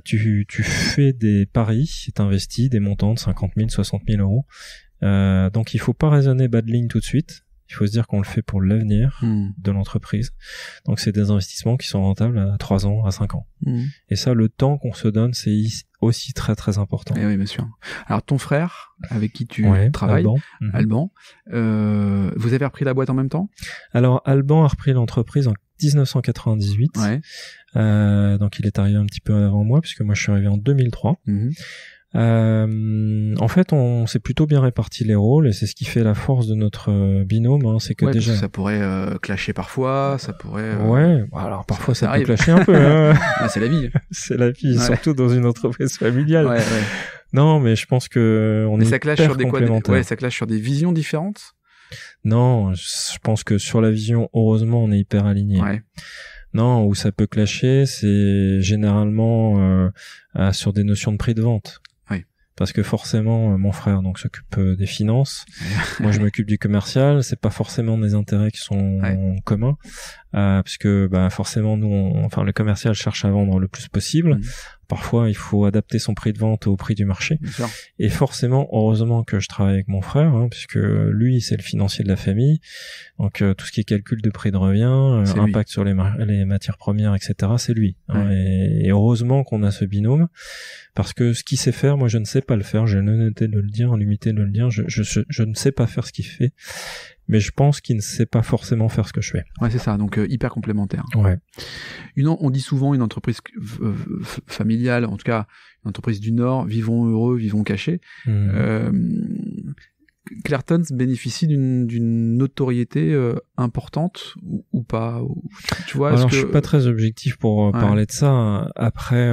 A: tu tu fais des paris, tu investis des montants de 50 000, 60 000 euros. donc il faut pas raisonner bad de tout de suite. Il faut se dire qu'on le fait pour l'avenir hmm. de l'entreprise. Donc c'est des investissements qui sont rentables à 3 ans, à 5 ans. Hmm. Et ça, le temps qu'on se donne, c'est aussi très très important. Eh oui, bien sûr.
B: Alors ton frère, avec qui tu travailles, Alban, hmm. euh, vous avez repris la boîte en même temps
A: Alors Alban a repris l'entreprise en 1998. Euh, donc il est arrivé un petit peu avant moi puisque moi je suis arrivé en 2003. Euh, en fait, on s'est plutôt bien réparti les rôles et c'est ce qui fait la force de notre euh, binôme. Hein. c'est que déjà ça pourrait euh, clasher parfois, ça pourrait. Euh, ouais, bah alors parfois ça, peut clasher un peu. Hein. Ah, c'est la vie. c'est la vie, surtout dans une entreprise familiale. Ouais, non, mais je pense que on est ça clash sur des quoi Ouais, ça
B: clash sur des visions différentes.
A: Non, je pense que sur la vision, heureusement, on est hyper aligné. Ouais. Non, où ça peut clasher, c'est généralement euh, sur des notions de prix de vente parce que forcément euh, mon frère donc s'occupe euh, des finances moi je m'occupe du commercial c'est pas forcément des intérêts qui sont communs euh, parce que bah, forcément nous enfin le commercial cherche à vendre le plus possible mhm parfois il faut adapter son prix de vente au prix du marché. Et forcément, heureusement que je travaille avec mon frère, hein, puisque lui c'est le financier de la famille. Donc euh, tout ce qui est calcul de prix de revient, euh, impact sur les, matières premières, etc., c'est lui. Hein. et, heureusement qu'on a ce binôme, parce que ce qu'il sait faire, moi je ne sais pas le faire. J'ai l'honnêteté de le dire, l'humilité de le dire. je, ne sais pas faire ce qu'il fait mais je pense qu'il ne sait pas forcément faire ce que je fais. Ouais, c'est ça, donc euh, hyper complémentaire. Une, on
B: dit souvent une entreprise familiale, en tout cas une entreprise du Nord, vivons heureux, vivons cachés. Mmh. bénéficie d'une notoriété euh, importante ou, pas tu vois, Alors, que... je suis pas
A: très objectif pour parler de ça. Hein. Après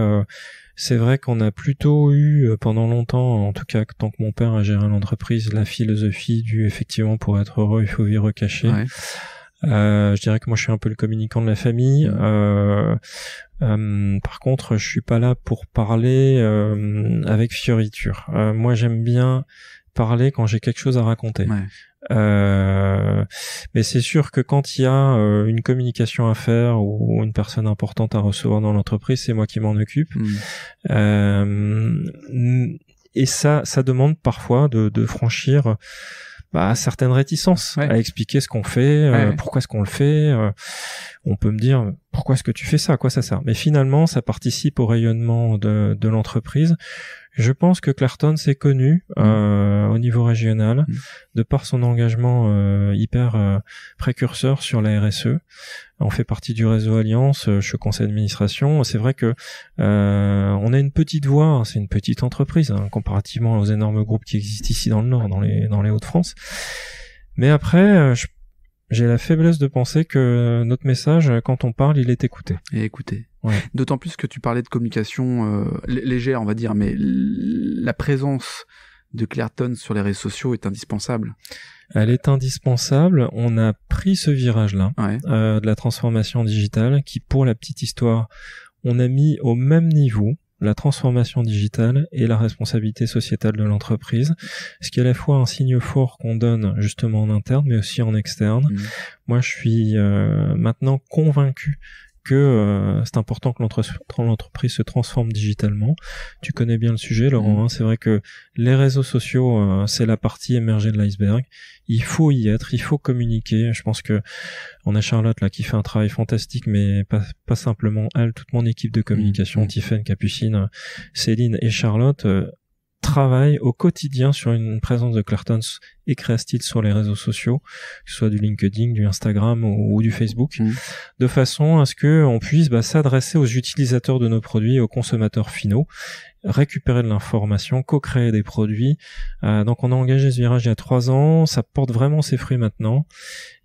A: c'est vrai qu'on a plutôt eu euh, pendant longtemps, en tout cas tant que mon père a géré l'entreprise, la philosophie du effectivement pour être heureux il faut vivre caché. Euh, je dirais que moi je suis un peu le communicant de la famille. Euh, par contre, je suis pas là pour parler avec fioriture. moi j'aime bien parler quand j'ai quelque chose à raconter. Euh, mais c'est sûr que quand il y a euh, une communication à faire ou, une personne importante à recevoir dans l'entreprise, c'est moi qui m'en occupe. Mm. Euh, et ça, ça demande parfois de, de franchir bah, certaines réticences à expliquer ce qu'on fait, euh, pourquoi est-ce qu'on le fait. Euh, on peut me dire pourquoi est-ce que tu fais ça, à quoi ça sert. Mais finalement, ça participe au rayonnement de, de l'entreprise. Je pense que Clarton s'est connu mmh. euh, au niveau régional mmh. de par son engagement hyper précurseur sur la RSE. On fait partie du réseau Alliance, euh, je suis conseil d'administration. C'est vrai que euh, on a une petite voix, hein, c'est une petite entreprise hein, comparativement aux énormes groupes qui existent ici dans le Nord, dans les dans les Hauts-de-France. Mais après, euh, j'ai la faiblesse de penser que notre message, euh, quand on parle, il est écouté. Et écouté.
B: D'autant plus que tu parlais de communication légère, on va dire, mais la présence de Clairton sur les réseaux sociaux est indispensable
A: elle est indispensable. On a pris ce virage-là euh, de la transformation digitale qui, pour la petite histoire, on a mis au même niveau la transformation digitale et la responsabilité sociétale de l'entreprise, ce qui est à la fois un signe fort qu'on donne justement en interne, mais aussi en externe. Mmh. Moi, je suis euh, maintenant convaincu que euh, c'est important que l'entreprise se transforme digitalement. Tu connais bien le sujet, Laurent. Mm. Hein. c'est vrai que les réseaux sociaux, euh, c'est la partie émergée de l'iceberg. Il faut y être, il faut communiquer. Je pense que on a Charlotte là qui fait un travail fantastique, mais pas, simplement elle, toute mon équipe de communication, mmh. Capucine, Céline et Charlotte. Euh, travaille au quotidien sur une présence de Clartons et Creastyle sur les réseaux sociaux, que ce soit du LinkedIn, du Instagram ou, du Facebook, mm. de façon à ce qu'on puisse bah, s'adresser aux utilisateurs de nos produits, aux consommateurs finaux, récupérer de l'information, co-créer des produits. Euh, donc on a engagé ce virage il y a trois ans, ça porte vraiment ses fruits maintenant,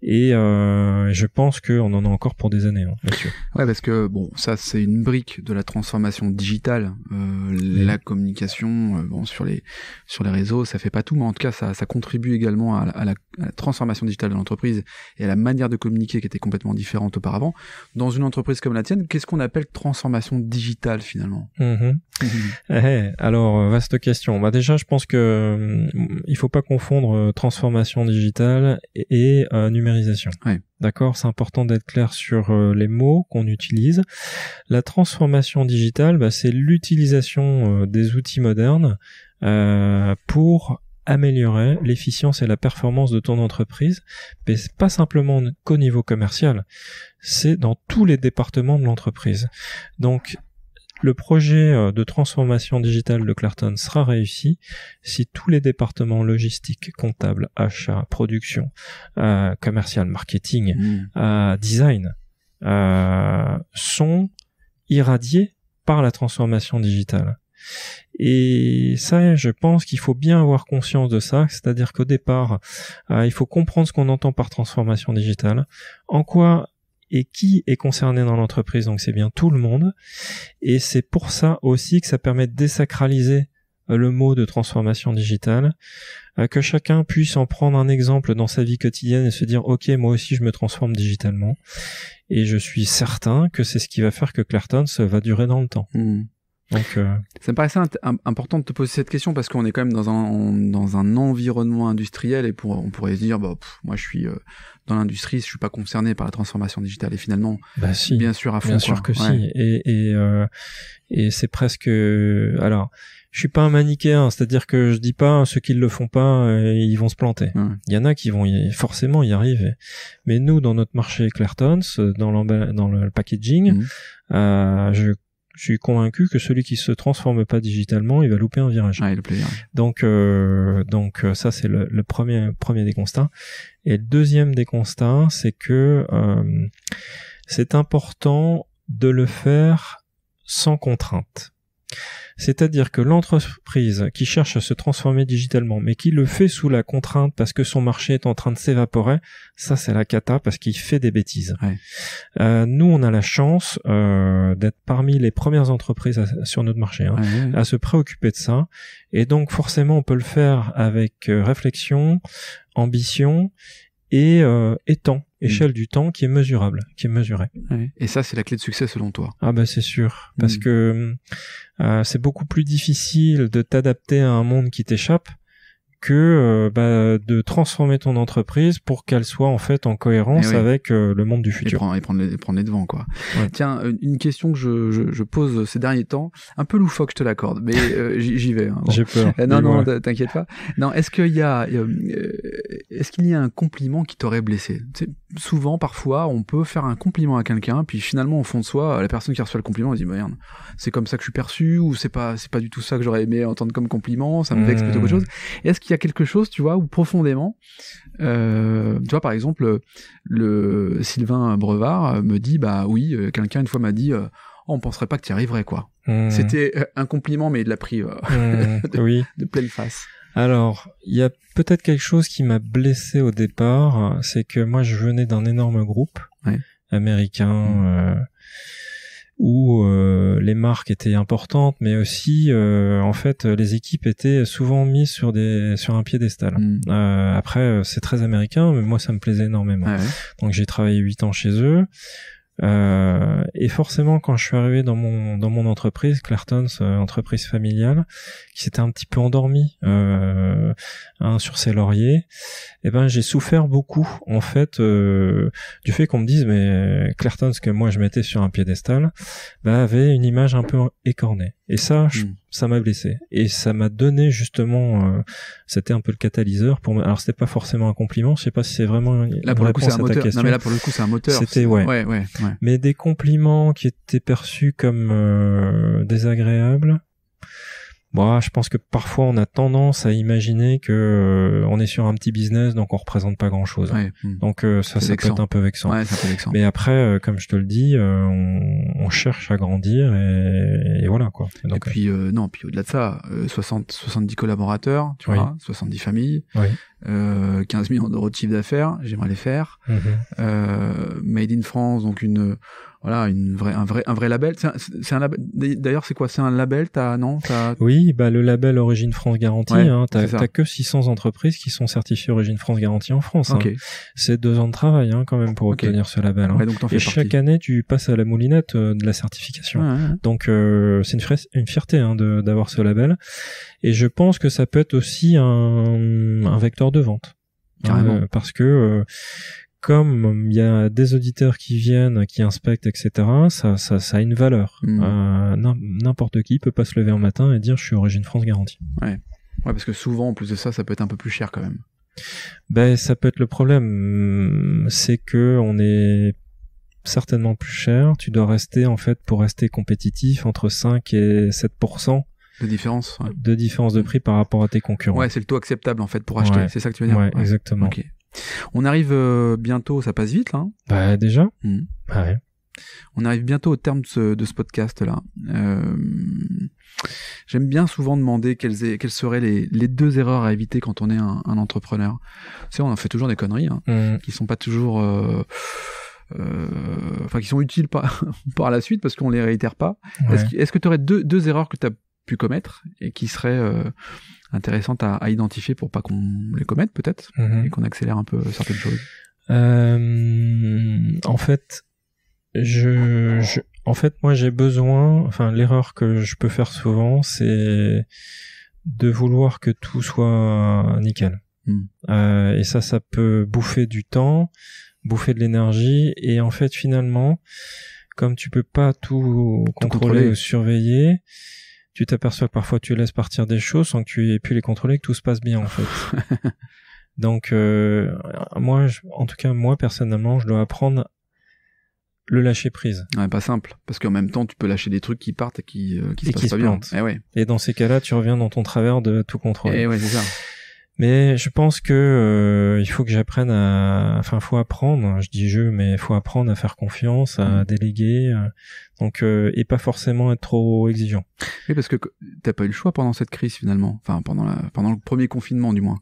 A: et euh, je pense qu'on en a encore pour des années, bien hein, sûr.
B: Ouais, parce que bon, ça c'est une brique de la transformation digitale, euh, la communication, bon sur les sur les réseaux, ça fait pas tout, mais en tout cas ça, contribue également à la, transformation digitale de l'entreprise et à la manière de communiquer qui était complètement différente auparavant. Dans une entreprise comme la tienne, qu'est-ce qu'on appelle transformation digitale finalement
A: mhm. Mhm. Eh, eh, alors, euh, vaste question. Bah déjà, je pense que hum, il faut pas confondre euh, transformation digitale et, euh, numérisation. D'accord, c'est important d'être clair sur les mots qu'on utilise. La transformation digitale, bah, c'est l'utilisation des outils modernes pour améliorer l'efficience et la performance de ton entreprise, mais pas simplement qu'au niveau commercial, c'est dans tous les départements de l'entreprise. Donc le projet euh, de transformation digitale de Clarton sera réussi si tous les départements logistiques, comptables, achats, production, euh, commercial, marketing, hmm. euh, design sont irradiés par la transformation digitale. Et ça, je pense qu'il faut bien avoir conscience de ça, c'est-à-dire qu'au départ, il faut comprendre ce qu'on entend par transformation digitale, en quoi et qui est concerné dans l'entreprise. Donc c'est bien tout le monde. Et c'est pour ça aussi que ça permet de désacraliser euh, le mot de transformation digitale, euh, que chacun puisse en prendre un exemple dans sa vie quotidienne et se dire ok moi aussi je me transforme digitalement. Et je suis certain que c'est ce qui va faire que Clairton va durer dans le temps. Hmm. Donc, euh,
B: Ça me paraissait important de te poser cette question parce qu'on est quand même dans un dans un environnement industriel et pour on pourrait se dire bah moi je suis euh, dans l'industrie, je suis pas concerné par la transformation digitale et finalement bah, si, bien sûr à fond. Bien sûr que si
A: et et, euh, et c'est presque alors je suis pas un manichéen, hein, c'est-à-dire que je dis pas ceux qui le font pas, ils vont se planter. Il y en a qui vont forcément y arriver. Mais nous, dans notre marché Clairtons, dans, dans le packaging, mmh. euh, je je suis convaincu que celui qui se transforme pas digitalement, il va louper un virage. Ah, donc, euh, donc euh, ça c'est le, premier premier des constats. Et le deuxième des constats, c'est que euh, c'est important de le faire sans contrainte. C'est-à-dire que l'entreprise qui cherche à se transformer digitalement, mais qui le fait sous la contrainte parce que son marché est en train de s'évaporer, ça c'est la cata parce qu'il fait des bêtises. Euh, nous, on a la chance euh, d'être parmi les premières entreprises sur notre marché hein, à se préoccuper de ça, et donc forcément on peut le faire avec euh, réflexion, ambition et, et temps Mm. échelle du temps qui est mesurable, qui est mesurée.
B: Et ça, c'est la clé de succès selon toi
A: Ah bah c'est sûr, parce mm. que euh, c'est beaucoup plus difficile de t'adapter à un monde qui t'échappe que euh, bah, de transformer ton entreprise pour qu'elle soit en fait en cohérence eh avec euh, le monde du futur. Et, prend, prendre, les, prendre, devants quoi. Tiens, euh, une question
B: que je, pose ces derniers temps, un peu loufoque je te l'accorde, mais j'y vais. Hein. J'ai peur. non non, t'inquiète pas. Non, est-ce qu'il y a est-ce qu'il y a un compliment qui t'aurait blessé Souvent, parfois, on peut faire un compliment à quelqu'un, puis finalement au fond de soi, la personne qui reçoit le compliment, elle dit merde, c'est comme ça que je suis perçu ou c'est pas c'est pas du tout ça que j'aurais aimé entendre comme compliment, ça me vexe plutôt hmm. autre chose. Est-ce qu'il quelque chose, tu vois, ou profondément, euh, tu vois, par exemple, le Sylvain Brevard me dit, bah oui, euh, quelqu'un une fois m'a dit, euh, oh, on penserait pas que tu arriverais, quoi. Mmh. C'était un compliment, mais il l'a pris mmh. de, oui. de pleine face.
A: Alors, il y a peut-être quelque chose qui m'a blessé au départ, c'est que moi je venais d'un énorme groupe américain. Mmh où euh, les marques étaient importantes, mais aussi euh, en fait les équipes étaient souvent mises sur des sur un piédestal. Hmm. Euh, après c'est très américain, mais moi ça me plaisait énormément. Ah Donc j'ai travaillé huit ans chez eux. Euh, et forcément, quand je suis arrivé dans mon dans mon entreprise, Clartons, euh, entreprise familiale, qui s'était un petit peu endormie euh, hein, sur ses lauriers, eh ben j'ai souffert beaucoup en fait du fait qu'on me dise mais Clartons que moi je mettais sur un piédestal, bah, avait une image un peu écornée. Et ça, hmm. ça m'a blessé. Et ça m'a donné justement, euh, c'était un peu le catalyseur pour. Alors c'était pas forcément un compliment. Je sais pas si c'est vraiment là pour le coup c'est un moteur. Non mais là pour le coup c'est un moteur. C'était ouais. Ouais, ouais. ouais. Mais des compliments qui étaient perçus comme euh, désagréables. Bon, je pense que parfois on a tendance à imaginer que euh, on est sur un petit business, donc on représente pas grand chose. Hmm. Donc euh, ça, c'est peut être un peu vexant. Mais après, euh, comme je te le dis, on, cherche à grandir et, voilà quoi.
B: et puis non, puis au-delà de ça, 60, 70 collaborateurs, tu vois, 70 hein, familles, 15 millions d'euros de chiffre d'affaires, j'aimerais les faire. Mhm. Made in France, donc une voilà une vraie, un vrai un vrai label c'est un, un d'ailleurs c'est quoi c'est un label t'as non as...
A: oui bah le label Origine France Garantie hein, t'as que 600 entreprises qui sont certifiées Origine France Garantie en France hein. okay. c'est deux ans de travail hein, quand même pour obtenir ce label hein. ouais, donc et chaque année tu passes à la moulinette euh, de la certification donc euh, c'est une, une fierté hein, d'avoir ce label et je pense que ça peut être aussi un, un vecteur de vente Carrément. Euh, parce que comme il y a des auditeurs qui viennent, qui inspectent, etc., ça, ça, a une valeur. Mm. Euh, n'importe qui peut pas se lever un matin et dire je suis origine France garantie. Ouais.
B: Ouais, parce que souvent, en plus de ça, ça peut être un peu plus cher quand même.
A: Ben, ça peut être le problème. C'est que on est certainement plus cher. Tu dois rester, en fait, pour rester compétitif, entre 5 et 7% de différence de différence de prix par rapport à tes concurrents ouais c'est le
B: taux acceptable en fait pour acheter c'est ça que tu veux dire ouais, exactement Ok. On arrive euh, bientôt, ça passe vite là. Bah déjà. Hmm. Ah ouais. On arrive bientôt au terme de ce, podcast-là. Euh, j'aime bien souvent demander quelles, quelles seraient les, deux erreurs à éviter quand on est un, entrepreneur. Tu sais, on en fait toujours des conneries hein, hmm. qui sont pas toujours, euh, enfin qui sont utiles par, la suite parce qu'on les réitère pas. Est-ce que tu aurais deux, deux erreurs que tu as pu commettre et qui seraient intéressantes à, identifier pour pas qu'on les commette peut-être mhm. et qu'on accélère un peu certaines choses
A: euh, En fait, je, je, en fait, moi, j'ai besoin. Enfin, l'erreur que je peux faire souvent, c'est de vouloir que tout soit nickel. Hmm. Euh, et ça, ça peut bouffer du temps, bouffer de l'énergie, et en fait, finalement, comme tu peux pas tout, contrôler, contrôler, ou surveiller, tu t'aperçois que parfois tu laisses partir des choses sans que tu aies pu les contrôler, que tout se passe bien en fait. Donc euh, moi, en tout cas moi personnellement, je dois apprendre le lâcher prise.
B: Ouais, pas simple, parce qu'en même temps, tu peux lâcher des trucs qui partent et qui, euh, qui se passent pas bien.
A: Eh et, dans ces cas-là, tu reviens dans ton travers de tout contrôler Et eh ouais, c'est ça. Mais je pense que euh, il faut que j'apprenne à, enfin, faut apprendre. Je dis je, mais faut apprendre à faire confiance, à mm. déléguer. Euh, donc, euh, et pas forcément être trop exigeant. Oui, parce que t'as pas eu le choix pendant cette crise finalement. Enfin, pendant
B: la, pendant le premier confinement du moins.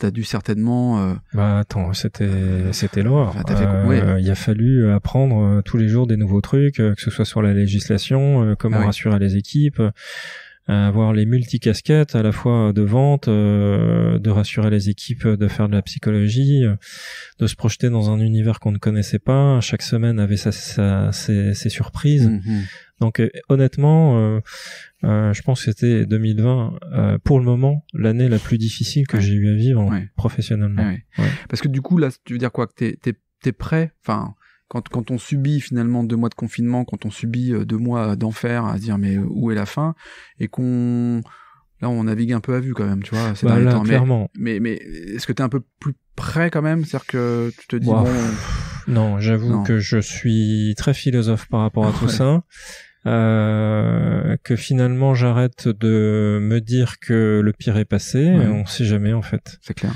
B: T'as dû certainement.
A: Bah attends, c'était c'était Il a fallu apprendre tous les jours des nouveaux trucs, que ce soit sur la législation, comment ah rassurer les équipes avoir les multicasquettes à la fois de vente, euh, de rassurer les équipes, de faire de la psychologie, euh, de se projeter dans un univers qu'on ne connaissait pas. Chaque semaine avait ses, surprises. Mhm. Donc euh, honnêtement, je pense que c'était 2020 pour le moment l'année la plus difficile que j'ai eu à vivre professionnellement.
B: Parce que du coup là, tu veux dire quoi que t'es prêt, enfin quand, on subit finalement deux mois de confinement, quand on subit euh, deux mois euh, d'enfer à se dire mais euh, où est la fin et qu'on là on navigue un peu à vue
A: quand même tu vois c'est bah temps.
B: mais, mais, est-ce que tu es un peu plus près quand même c'est-à-dire que tu te dis bon
A: non j'avoue que je suis très philosophe par rapport à tout ça que finalement j'arrête de me dire que le pire est passé on on sait jamais en fait c'est clair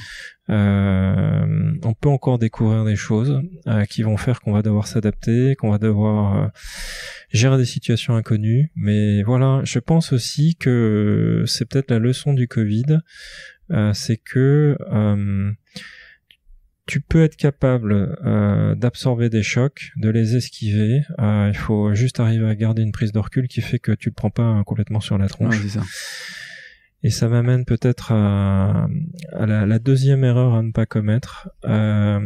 A: euh, on peut encore découvrir des choses euh, qui vont faire qu'on va devoir s'adapter, qu'on va devoir euh, gérer des situations inconnues. Mais voilà, je pense aussi que c'est peut-être la leçon du Covid, c'est que tu peux être capable d'absorber des chocs, de les esquiver. il faut juste arriver à garder une prise de recul qui fait que tu le prends pas hein, complètement sur la tronche. ça. Et ça m'amène peut-être à, la, deuxième erreur à ne pas commettre, euh,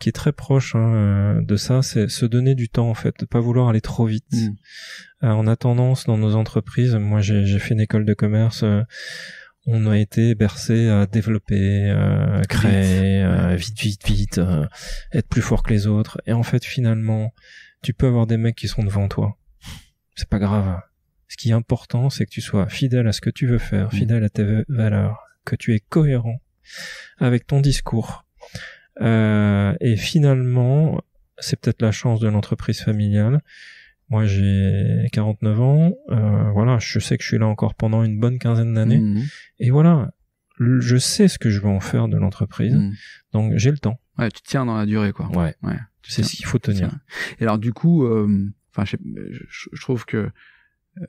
A: qui est très proche hein, euh, de ça, c'est se donner du temps en fait, de pas vouloir aller trop vite. on hmm. euh, a tendance dans nos entreprises, moi j'ai fait une école de commerce. on a été bercé à développer, euh, créer, vite, vite, vite, être plus fort que les autres. Et en fait, finalement, tu peux avoir des mecs qui sont devant toi. C'est pas grave. Ce qui est important, c'est que tu sois fidèle à ce que tu veux faire, mm. fidèle à tes valeurs, que tu es cohérent avec ton discours. Euh, et finalement, c'est peut-être la chance de l'entreprise familiale. Moi, j'ai 49 ans. Euh, voilà, je sais que je suis là encore pendant une bonne quinzaine d'années. Mm. Et voilà, je sais ce que je veux en faire de l'entreprise. Mm. Donc, j'ai le temps. Ouais,
B: tu tiens dans la durée, quoi. Ouais. ouais tu sais ce qu'il faut tenir. Et alors, du coup, euh, enfin, je, trouve que euh,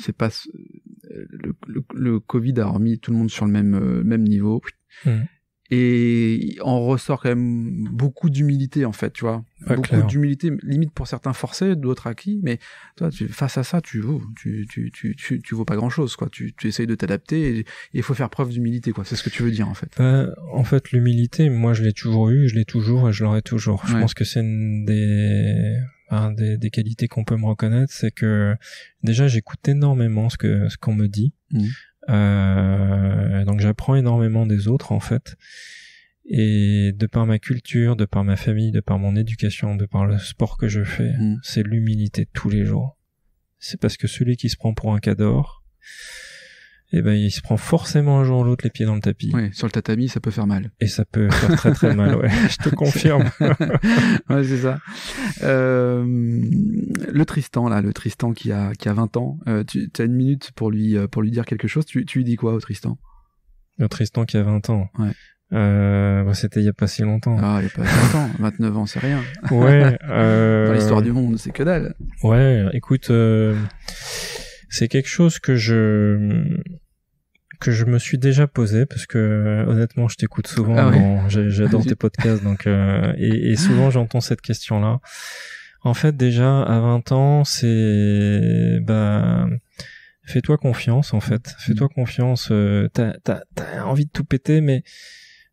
B: c'est pas euh, le, le, le, Covid a remis tout le monde sur le même euh, même niveau. Hmm. Et on ressort quand même beaucoup d'humilité en fait, tu vois, beaucoup d'humilité, limite pour certains forcés, d'autres acquis. Mais toi, tu, face à ça, tu tu oh, tu tu tu tu, tu vaux pas grand chose quoi. Tu, tu essayes de t'adapter et il faut faire preuve d'humilité quoi. C'est ce que tu veux dire en fait.
A: en fait, l'humilité, moi je l'ai toujours eu, je l'ai toujours et je l'aurai toujours. Je pense que c'est une des un des, qualités qu'on peut me reconnaître, c'est que déjà j'écoute énormément ce que ce qu'on me dit. Mmh. Euh, donc j'apprends énormément des autres en fait. Et de par ma culture, de par ma famille, de par mon éducation, de par le sport que je fais, mmh. c'est l'humilité tous les jours. C'est parce que celui qui se prend pour un cador, eh ben il se prend forcément un jour ou l'autre les pieds dans le tapis. Oui, sur le tatami, ça peut faire mal. Et ça peut faire très très mal, ouais, je te confirme. ouais, c'est ça.
B: Euh, le Tristan là, le Tristan qui a qui a 20 ans, euh, tu as une minute pour lui euh, pour lui dire quelque chose. Tu tu lui dis quoi au
A: Tristan Le Tristan qui a 20 ans. Ouais. Euh, bah, c'était il y a pas si longtemps. Ah, il y a pas si longtemps.
B: 29 ans, c'est rien. Ouais. Dans l'histoire euh, du monde, c'est que dalle.
A: Ouais, écoute c'est quelque chose que je que je me suis déjà posé parce que honnêtement je t'écoute souvent ah j'adore tes podcasts donc euh, et, souvent j'entends cette question là en fait déjà à 20 ans c'est bah fais-toi confiance en fait mm. fais-toi confiance euh, t'as envie de tout péter mais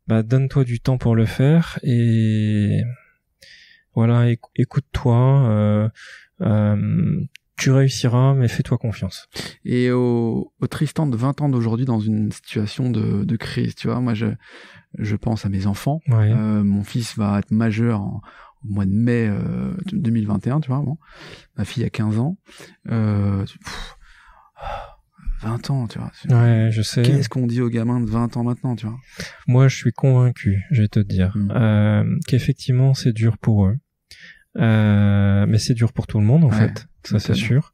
A: bah donne-toi du temps pour le faire et voilà écoute-toi euh, euh tu réussiras, mais fais-toi confiance.
B: Et au, au, Tristan de 20 ans d'aujourd'hui, dans une situation de, de, crise, tu vois, moi je, je pense à mes enfants. Euh, mon fils va être majeur au mois de mai euh, 2021, tu vois, bon. ma fille a 15 ans. Euh, 20 ans, tu vois. Ouais, je sais. Qu'est-ce qu'on dit aux gamins de 20 ans maintenant, tu vois
A: Moi, je suis convaincu, je vais te dire, mm. euh, qu'effectivement, c'est dur pour eux. Euh, mais c'est dur pour tout le monde, en fait ça c'est sûr.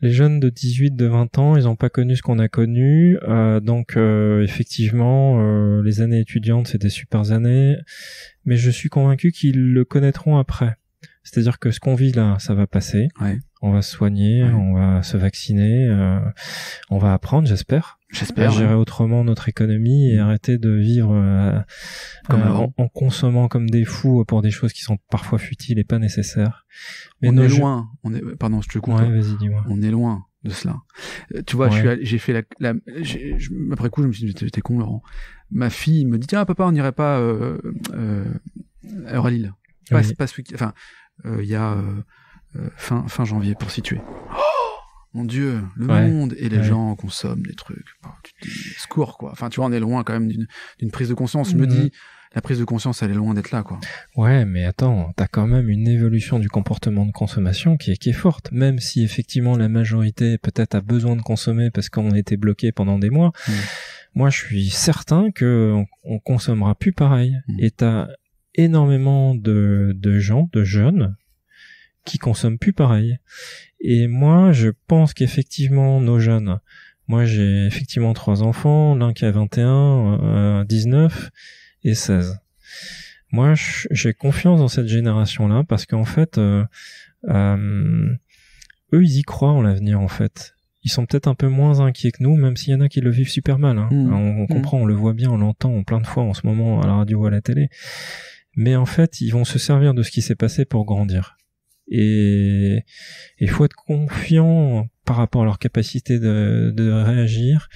A: Les jeunes de 18, de 20 ans, ils n'ont pas connu ce qu'on a connu. Euh, donc euh, effectivement, euh, les années étudiantes, c'est des super années. Mais je suis convaincu qu'ils le connaîtront après. C'est-à-dire que ce qu'on vit là, ça va passer. On va se soigner, on va se vacciner, on va apprendre, j'espère. J'espère. Gérer autrement notre économie et mm. arrêter de vivre euh, comme euh, en, consommant comme des fous pour des choses qui sont parfois futiles et pas nécessaires. Mais on est loin. On est, pardon, je te coupe. Hein. on est loin de cela. Euh, tu vois, j'ai
B: fait la, je, après coup, je me suis dit, t'es con, Laurent. Ma fille me dit, tiens, papa, on n'irait pas euh, à Lille. Pas, pas Enfin, il y a fin, fin janvier pour situer. Oh mon Dieu, le monde et les gens consomment des trucs. tu te dis, secours quoi. Enfin, tu vois, on est loin quand même d'une prise de conscience. me mm-hmm. dis, la prise de conscience, elle est loin d'être
A: là quoi. Ouais, mais attends, t'as quand même une évolution du comportement de consommation qui est, qui est forte, même si effectivement la majorité peut-être a besoin de consommer parce qu'on était bloqué pendant des mois. Mm. Moi, je suis certain que on, consommera plus pareil. Mm. Et t'as énormément de, de gens, de jeunes qui consomment plus pareil. Et moi, je pense qu'effectivement, nos jeunes, moi j'ai effectivement trois enfants, l'un qui a 21, 19 et 16. Euh, moi, j'ai confiance dans cette génération-là parce qu'en fait, euh, euh, eux, ils y croient en l'avenir, en fait. Ils sont peut-être un peu moins inquiets que nous, même s'il y en a qui le vivent super mal. Hein. Mmh. On, on, mmh. comprend, on le voit bien, on l'entend plein de fois en ce moment à la radio ou à la télé. Mais en fait, ils vont se servir de ce qui s'est passé pour grandir et il faut être confiant par rapport à leur capacité de, réagir.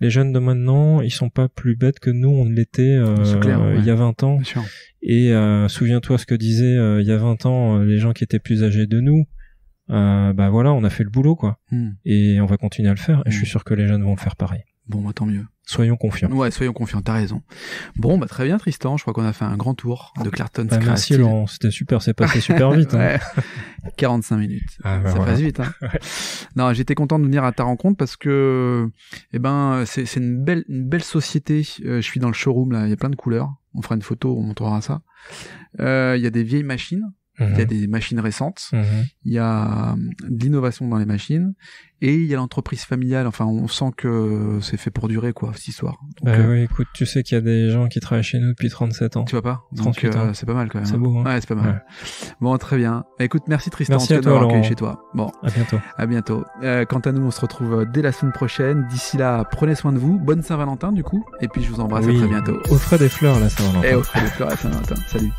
A: Les jeunes de maintenant, ils sont pas plus bêtes que nous, on l'était euh, euh, il y a 20 ans. Et euh, souviens-toi ce que disaient il y a 20 ans les gens qui étaient plus âgés de nous. bah voilà, on a fait le boulot quoi, hmm. et on va continuer à le faire. Et je hmm. suis sûr que les jeunes vont faire pareil.
B: Bon, bah, tant mieux. Soyons confiants. Ouais, soyons confiants, t'as raison. Bon, bah très bien Tristan, je crois qu'on a fait un grand tour de ah, Clarton bah, Merci c'était super, c'est passé super vite. 45 hein. minutes, ah, bah, ça passe vite. Hein. Non, j'étais content de venir à ta rencontre parce que eh ben, c'est une belle, une belle société. Euh, je suis dans le showroom, là, il y a plein de couleurs. On fera une photo, on montrera ça. Euh, il y a des vieilles machines il y a mhm. des machines récentes, mhm. il y a euh, de l'innovation dans les machines et il y a l'entreprise familiale. Enfin, on sent que c'est fait pour durer
A: quoi cette histoire. Donc, bah euh, écoute, tu sais qu'il y a des gens qui travaillent chez nous depuis 37 ans. Tu vois pas 38 euh, ans c'est pas mal quand même. C'est hein. beau. Hein. ouais, c'est pas mal.
B: Bon, très bien. Écoute, merci Tristan merci à toi, chez toi. Bon, à bientôt. À bientôt. quant à nous, on se retrouve dès la semaine prochaine. D'ici là, prenez soin de vous. Bonne Saint-Valentin du coup. Et puis je vous embrasse à très bientôt.
A: Offrez des fleurs à la Saint-Valentin. Et offrez des fleurs à Saint-Valentin. Salut.